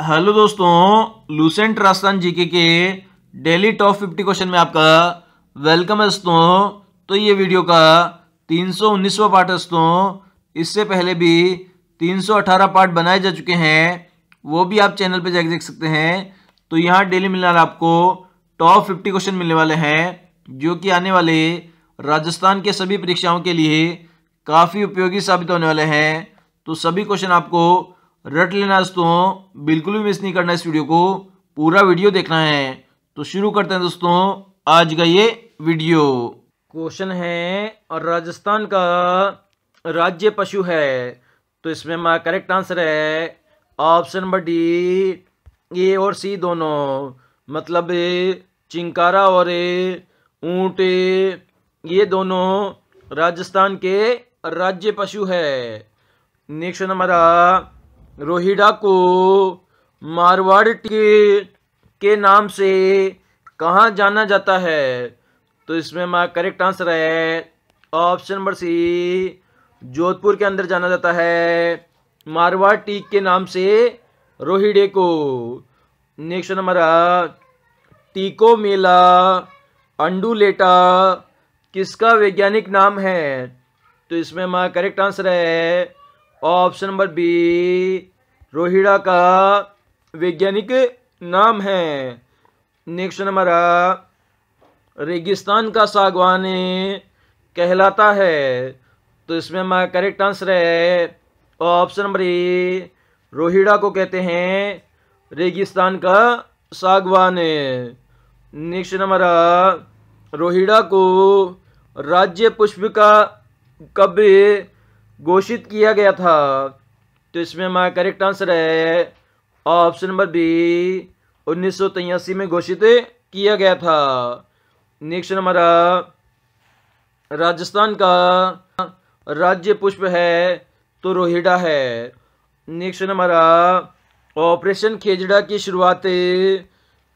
hello दोस्तों Lucent Rajasthan GK के daily top fifty question में आपका वेलकम है दोस्तों तो ये वीडियो का तीन सौ उन्नीसवा पार्ट है दोस्तों इससे पहले भी तीन सौ अठारह पार्ट बनाए जा चुके हैं वो भी आप चैनल पे जाके देख सकते हैं तो यहाँ डेली मिलने वाला आपको टॉप फिफ्टी क्वेश्चन मिलने वाले हैं जो कि आने वाले राजस्थान के सभी परीक्षाओं के लिए काफ़ी उपयोगी साबित होने वाले हैं तो सभी क्वेश्चन आपको रट लेना दोस्तों बिल्कुल भी मिस नहीं करना इस वीडियो को पूरा वीडियो देखना है तो शुरू करते हैं दोस्तों आज का ये वीडियो क्वेश्चन है और राजस्थान का राज्य पशु है तो इसमें हमारा करेक्ट आंसर है ऑप्शन नंबर डी ए और सी दोनों मतलब चिंकारा और ऊंट ये दोनों राजस्थान के राज्य पशु है नेक्स्ट हमारा रोहिड़ा को मारवाड़ के, के नाम से कहाँ जाना जाता है तो इसमें हमारा करेक्ट आंसर है ऑप्शन नंबर सी जोधपुर के अंदर जाना जाता है मारवाड़ टीक के नाम से रोहिड़े को नेक्स्ट हमारा टीको मेला अंडूलेटा किसका वैज्ञानिक नाम है तो इसमें हमारा करेक्ट आंसर है ऑप्शन नंबर बी रोहिड़ा का वैज्ञानिक नाम है नेक्स्ट नंबर रेगिस्तान का सागवान कहलाता है तो इसमें हमारा करेक्ट आंसर है ऑप्शन नंबर ए रोहिड़ा को कहते हैं रेगिस्तान का सागवान नेक्स्ट नंबर रोहिड़ा को राज्य पुष्प का कब घोषित किया गया था तो इसमें हमारा करेक्ट आंसर है ऑप्शन नंबर बी उन्नीस में घोषित किया गया था नेक्स्ट हमारा राजस्थान का राज्य पुष्प है तो रोहिडा है नेक्स्ट हमारा ऑपरेशन खेजड़ा की शुरुआत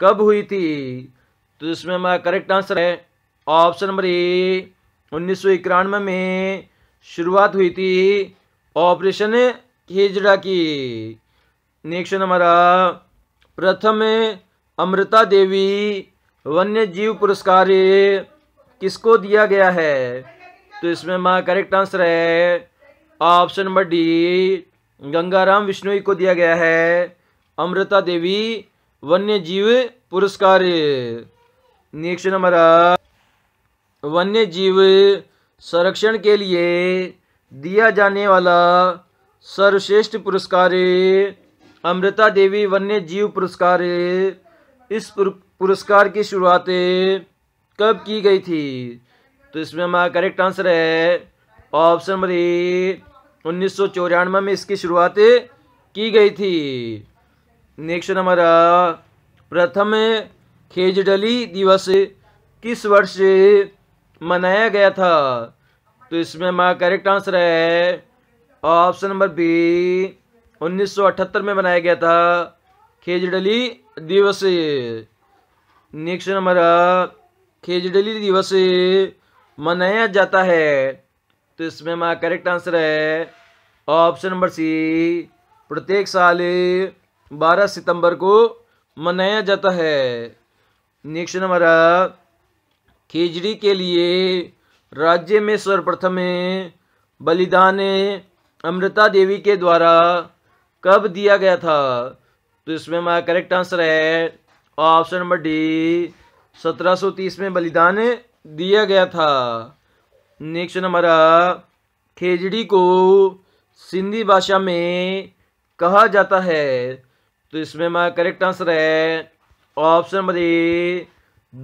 कब हुई थी तो इसमें हमारा करेक्ट आंसर है ऑप्शन नंबर ए उन्नीस में शुरुआत हुई थी ऑपरेशन हिजड़ा की नेक्स्ट नंबर प्रथम अमृता देवी वन्य जीव पुरस्कार किसको दिया गया है तो इसमें माँ करेक्ट आंसर है option number D Gangaram Vishnu को दिया गया है अमृता देवी वन्य जीव पुरस्कार नेक्स्ट नंबर वन्य जीव संरक्षण के लिए दिया जाने वाला सर्वश्रेष्ठ पुरस्कार अमृता देवी वन्य जीव पुरस्कार इस पुरस्कार की शुरुआत कब की गई थी तो इसमें हमारा करेक्ट आंसर है ऑप्शन नंबर ए उन्नीस में इसकी शुरुआत की गई थी नेक्स्ट हमारा प्रथम खेजडली दिवस किस वर्ष मनाया गया था तो इसमें हमारा करेक्ट आंसर है ऑप्शन नंबर बी 1978 में बनाया गया था खेजडली दिवस नेक्स्ट नंबर खेजडली दिवस मनाया जाता है तो इसमें हमारा करेक्ट आंसर है ऑप्शन नंबर सी प्रत्येक साल 12 सितंबर को मनाया जाता है नेक्स्ट नंबर खेजड़ी के लिए राज्य में सर्वप्रथम बलिदान अमृता देवी के द्वारा कब दिया गया था तो इसमें हमारा करेक्ट आंसर है ऑप्शन नंबर डी 1730 में बलिदान दिया गया था नेक्स्ट नंबर खेजड़ी को सिंधी भाषा में कहा जाता है तो इसमें हमारा करेक्ट आंसर है ऑप्शन नंबर ए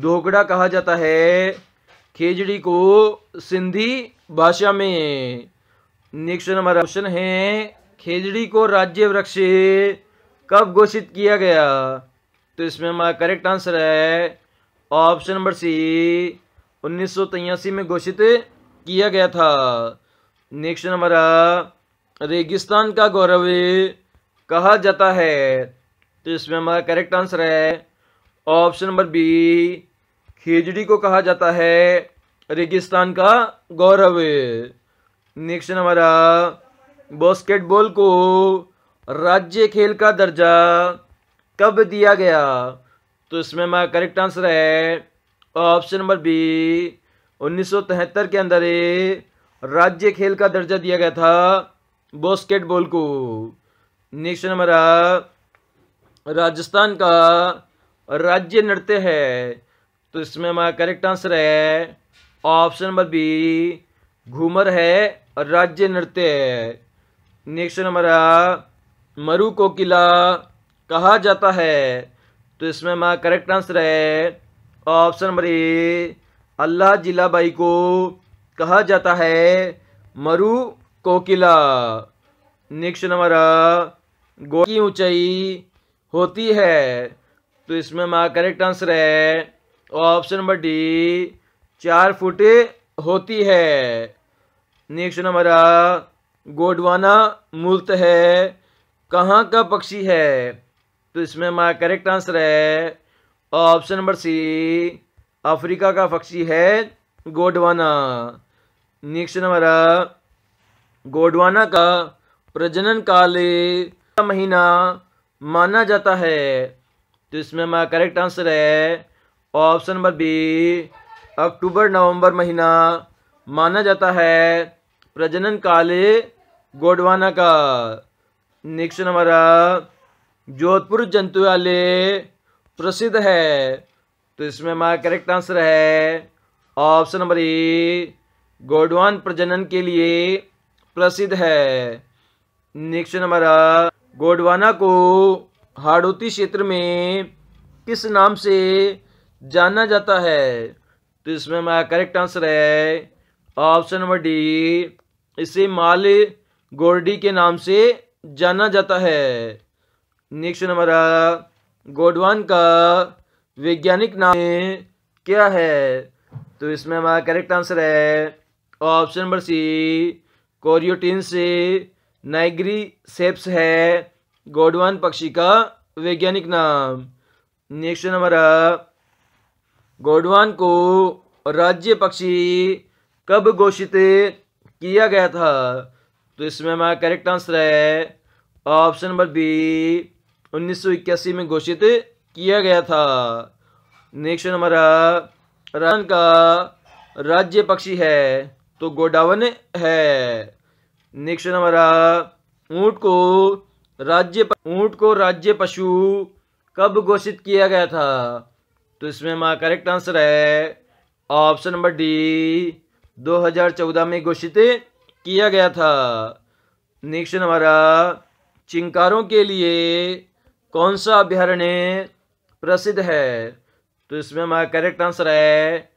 ढोकड़ा कहा जाता है खेजड़ी को सिंधी भाषा में नेक्स्ट नंबर ऑप्शन है खेजड़ी को राज्य वृक्ष कब घोषित किया गया तो इसमें हमारा करेक्ट आंसर है ऑप्शन नंबर सी उन्नीस में घोषित किया गया था नेक्स्ट नंबर रेगिस्तान का गौरव कहा जाता है तो इसमें हमारा करेक्ट आंसर है ऑप्शन नंबर बी खेजड़ी को कहा जाता है रेगिस्तान का गौरव नेक्स्ट हमारा बॉस्केटबॉल को राज्य खेल का दर्जा कब दिया गया तो इसमें हमारा करेक्ट आंसर है ऑप्शन नंबर बी उन्नीस के अंदर राज्य खेल का दर्जा दिया गया था बॉस्केटबॉल को नेक्स्ट हमारा राजस्थान का राज्य नृत्य है तो इसमें हमारा करेक्ट आंसर है ऑप्शन नंबर बी घूमर है राज्य नृत्य है नेक्स्ट हमारा मरु कोकिला कहा जाता है तो इसमें हमारा करेक्ट आंसर है option number A Allah Jilabai को कहा जाता है मरु कोकिला नेक्स्ट हमारा गो की ऊंचाई होती है तो इसमें हमारा करेक्ट आंसर है ऑप्शन नंबर डी चार फुट होती है नेक्स्ट नंबर आ गोडवाना मुल्त है कहाँ का पक्षी है तो इसमें हमारा करेक्ट आंसर है ऑप्शन नंबर सी अफ्रीका का पक्षी है गोडवाना नेक्स्ट नंबर आ गोडवाना का प्रजनन काल का महीना माना जाता है तो इसमें हमारा करेक्ट आंसर है ऑप्शन नंबर बी अक्टूबर नवंबर महीना माना जाता है प्रजनन काले गोडवाना का नेक्स्ट हमारा जोधपुर जंतुआले प्रसिद्ध है तो इसमें हमारा करेक्ट आंसर है ऑप्शन नंबर ए गोडवान प्रजनन के लिए प्रसिद्ध है नेक्स्ट हमारा गोडवाना को हाड़ोती क्षेत्र में किस नाम से जाना जाता है तो इसमें हमारा करेक्ट आंसर है ऑप्शन नंबर डी इसे माल गोरडी के नाम से जाना जाता है नेक्स्ट नंबर गोडवान का वैज्ञानिक नाम क्या है तो इसमें हमारा करेक्ट आंसर है ऑप्शन नंबर सी कोरियोटिन से नाइग्री सेप्स है गोडवान पक्षी का वैज्ञानिक नाम नेक्स्ट नंबर गोडवान को राज्य पक्षी कब घोषित किया गया था तो इसमें हमारा करेक्ट आंसर है ऑप्शन नंबर बी 1981 में घोषित किया गया था नेक्स्ट हमारा राजस्थान का राज्य पक्षी है तो गोडावन है नेक्स्ट हमारा ऊंट को राज्य ऊंट को राज्य पशु कब घोषित किया गया था तो इसमें हमारा करेक्ट आंसर है ऑप्शन नंबर डी 2014 में घोषित किया गया था नेक्स्ट हमारा चिंकारों के लिए कौन सा अभ्यारण्य प्रसिद्ध है तो इसमें हमारा करेक्ट आंसर है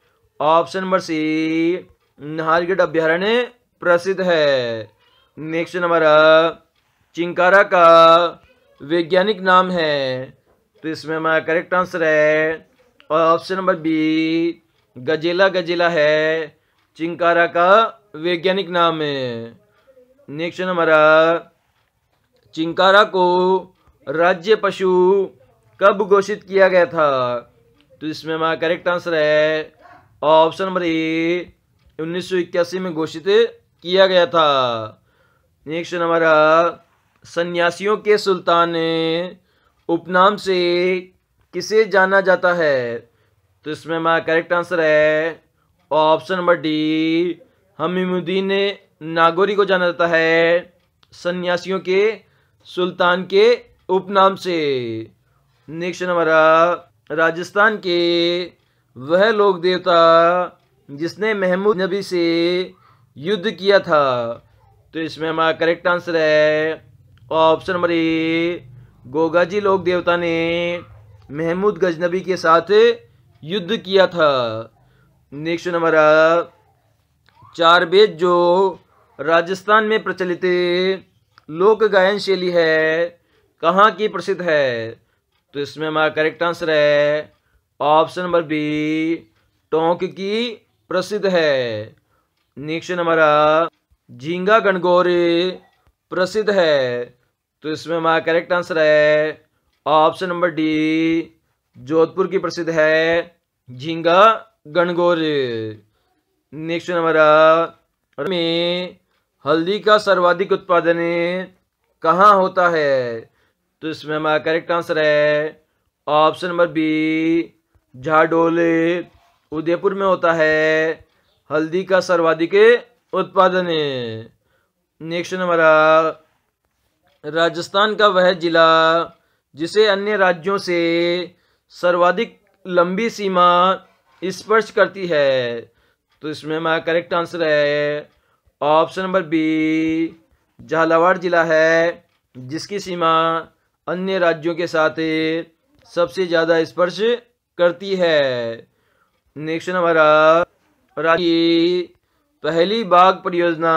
ऑप्शन नंबर सी नाहरगढ़ अभ्यारण्य प्रसिद्ध है नेक्स्ट हमारा चिंकारा का वैज्ञानिक नाम है तो इसमें हमारा करेक्ट आंसर है और ऑप्शन नंबर बी गजेला गजेला है चिंकारा का वैज्ञानिक नाम है नेक्स्ट हमारा चिंकारा को राज्य पशु कब घोषित किया गया था तो इसमें हमारा करेक्ट आंसर है ऑप्शन नंबर ए उन्नीस में घोषित किया गया था नेक्स्ट हमारा सन्यासियों के सुल्तान उपनाम से किसे जाना जाता है तो इसमें हमारा करेक्ट आंसर है option number D Hamimuddin Nagauri को जाना जाता है सन्यासियों के सुल्तान के उपनाम से नेक्स्ट हमारा राजस्थान के वह लोक देवता जिसने महमूद नबी से युद्ध किया था तो इसमें हमारा करेक्ट आंसर है ऑप्शन नंबर ए गोगाजी लोक देवता ने महमूद गजनबी के साथ युद्ध किया था नेक्स्ट नंबर चारबेज जो राजस्थान में प्रचलित लोक गायन शैली है कहाँ की प्रसिद्ध है तो इसमें हमारा करेक्ट आंसर है ऑप्शन नंबर बी टोंक की प्रसिद्ध है नेक्स्ट हमारा झींगा गणगौर प्रसिद्ध है तो इसमें हमारा करेक्ट आंसर है ऑप्शन नंबर डी जोधपुर की प्रसिद्ध है झींगा गणगौर नेक्स्ट हमारा में हल्दी का सर्वाधिक उत्पादन कहाँ होता है तो इसमें हमारा करेक्ट आंसर है option number B Jhadol Udaipur में होता है हल्दी का सर्वाधिक उत्पादन नेक्स्ट हमारा राजस्थान का वह जिला जिसे अन्य राज्यों से सर्वाधिक लंबी सीमा स्पर्श करती है तो इसमें हमारा करेक्ट आंसर है ऑप्शन नंबर बी झालावाड़ जिला है जिसकी सीमा अन्य राज्यों के साथ सबसे ज़्यादा स्पर्श करती है नेक्स्ट हमारा राज्य पहली बाघ परियोजना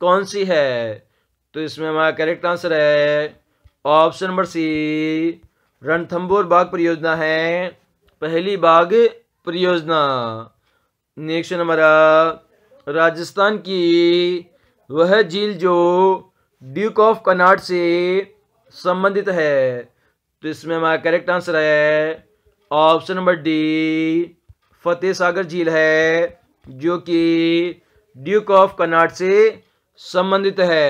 कौन सी है तो इसमें हमारा करेक्ट आंसर है ऑप्शन नंबर सी रणथम्बोर बाघ परियोजना है पहली बाघ परियोजना नेक्स्ट हमारा राजस्थान की वह झील जो ड्यूक ऑफ कनाड से संबंधित है तो इसमें हमारा करेक्ट आंसर है option number D Fateh Sagar झील है जो कि ड्यूक ऑफ कनाड से संबंधित है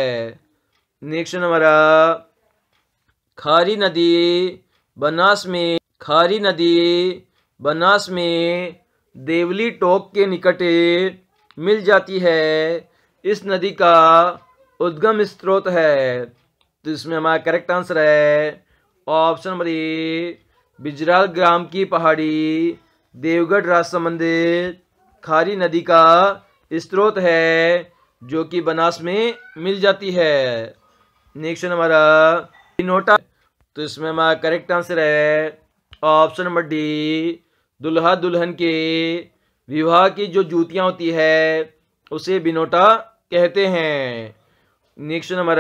नेक्स्ट हमारा खारी नदी बनास में खारी नदी बनास में देवली टोक के निकट मिल जाती है इस नदी का उद्गम स्त्रोत है तो इसमें हमारा करेक्ट आंसर है ऑप्शन नंबर ए बिजराल ग्राम की पहाड़ी देवगढ़ राजसमंद खारी नदी का स्त्रोत है जो कि बनास में मिल जाती है नेक्स्ट हमारा नोटा तो इसमें हमारा करेक्ट आंसर है ऑप्शन नंबर डी दुल्हा दुल्हन के विवाह की जो जूतियाँ होती है उसे बिनोटा कहते हैं नेक्स्ट नंबर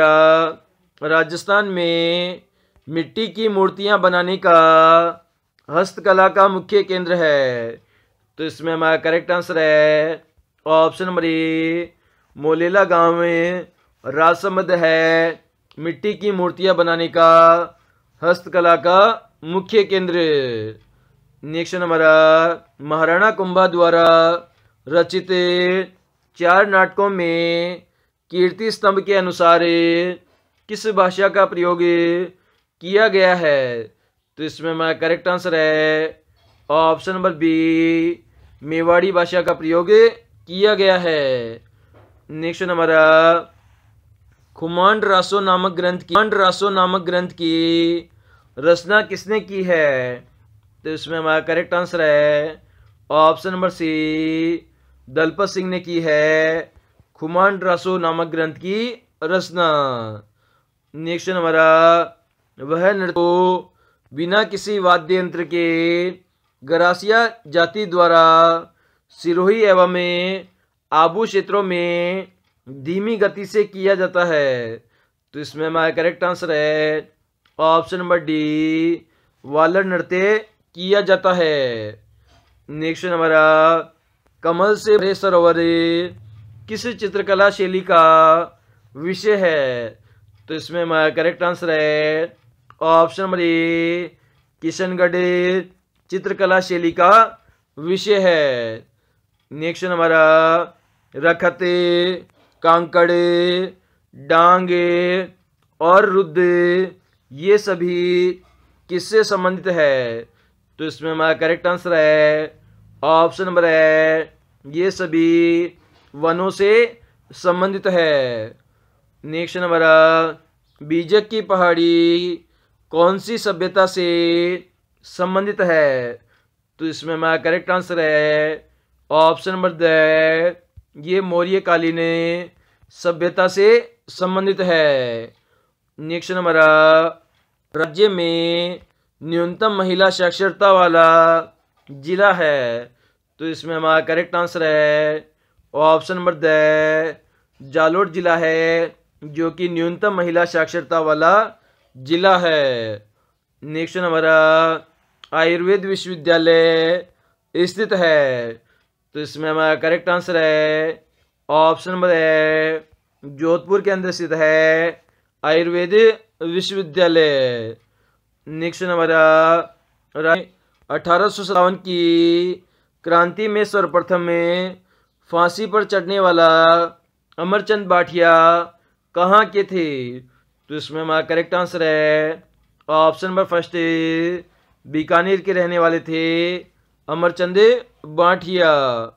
राजस्थान में मिट्टी की मूर्तियाँ बनाने का हस्तकला का मुख्य केंद्र है तो इसमें हमारा करेक्ट आंसर है ऑप्शन नंबर ए मोलेला गांव में राजसमंद है मिट्टी की मूर्तियाँ बनाने का हस्तकला का मुख्य केंद्र नेक्स्ट नंबर महाराणा कुंभा द्वारा रचित चार नाटकों में कीर्ति स्तंभ के अनुसार किस भाषा का प्रयोग किया गया है तो इसमें हमारा करेक्ट आंसर है ऑप्शन नंबर बी मेवाड़ी भाषा का प्रयोग किया गया है नेक्स्ट नंबर खुमांड रासो नामक ग्रंथ की खुमांड रासो नामक ग्रंथ की रचना किसने की है तो इसमें हमारा करेक्ट आंसर है option number C Dalpat Singh ने की है खुमांड रासो नामक ग्रंथ की रचना नेक्स्ट हमारा वह नृत्य बिना किसी वाद्य यंत्र के गरासिया जाति द्वारा सिरोही एवं में आबू क्षेत्रों में धीमी गति से किया जाता है तो इसमें हमारा करेक्ट आंसर है ऑप्शन नंबर डी वालर नृत्य किया जाता है नेक्स्ट हमारा कमल से भरे सरोवर किस चित्रकला शैली का विषय है तो इसमें हमारा करेक्ट आंसर है ऑप्शन नंबर ए किशनगढ़ चित्रकला शैली का विषय है नेक्स्ट हमारा रखते कांकड़ डांगे और रुद्र ये सभी किससे संबंधित है तो इसमें हमारा करेक्ट आंसर है ऑप्शन नंबर है ये सभी वनों से संबंधित है नेक्स्ट नंबर बीजक की पहाड़ी कौन सी सभ्यता से संबंधित है तो इसमें हमारा करेक्ट आंसर है ऑप्शन नंबर द ये मौर्य कालीन सभ्यता से संबंधित है नेक्स्ट नंबर राज्य में न्यूनतम महिला साक्षरता वाला जिला है तो इसमें हमारा करेक्ट आंसर है ऑप्शन नंबर द जालोर जिला है जो कि न्यूनतम महिला साक्षरता वाला जिला है नेक्स्ट हमारा आयुर्वेद विश्वविद्यालय स्थित है तो इसमें हमारा करेक्ट आंसर है ऑप्शन नंबर है जोधपुर के अंदर स्थित है आयुर्वेद विश्वविद्यालय नेक्स्ट नंबर अठारह सौ सतावन की क्रांति में सर्वप्रथम में फांसी पर चढ़ने वाला अमरचंद बाठिया कहाँ के थे तो इसमें हमारा करेक्ट आंसर है ऑप्शन नंबर फर्स्ट बीकानेर के रहने वाले थे अमरचंद बाठिया